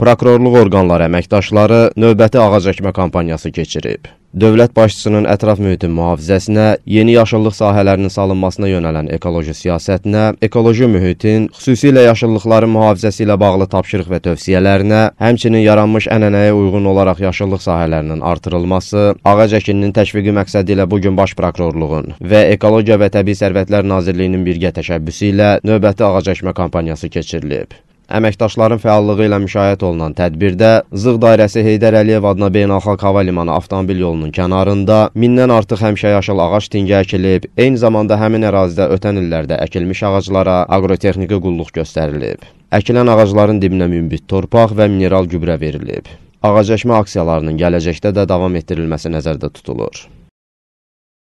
Prokurorluq orqanları əməkdaşları növbəti ağac əkmə kampaniyası keçirib. Dövlət başçısının ətraf mühitin mühafizəsinə, yeni yaşıllıq sahələrinin salınmasına yönələn ekoloji siyasətinə, ekoloji mühitin, xüsusilə yaşıllıqların mühafizəsi ilə bağlı tapşırıq və tövsiyələrinə, həmçinin yaranmış ənənəyə uyğun olaraq yaşıllıq sahələrinin artırılması, ağac əkinin təşviqi məqsədi ilə bugün Baş Prokurorluğun və Ekologiya və Təbii Sərvətlər Nazirliyinin birgə təşəbbüsü ilə növbəti ağac əkmə kampaniyası keçirilib. Əməkdaşların fəallığı ilə müşayiət olunan tədbirdə Zığ dairəsi Heydər Əliyev adına beynəlxalq hava limanı avtomobil yolunun kənarında mindən artıq həmişəyaşıl ağac tingə əkilib, eyni zamanda həmin ərazidə ötən illərdə əkilmiş ağaclara aqrotexniki qulluq göstərilib. Əkilən ağacların dibinə mümbit torpaq və mineral gübrə verilib. Ağac əkmə aksiyalarının gələcəkdə də davam etdirilməsi nəzərdə tutulur.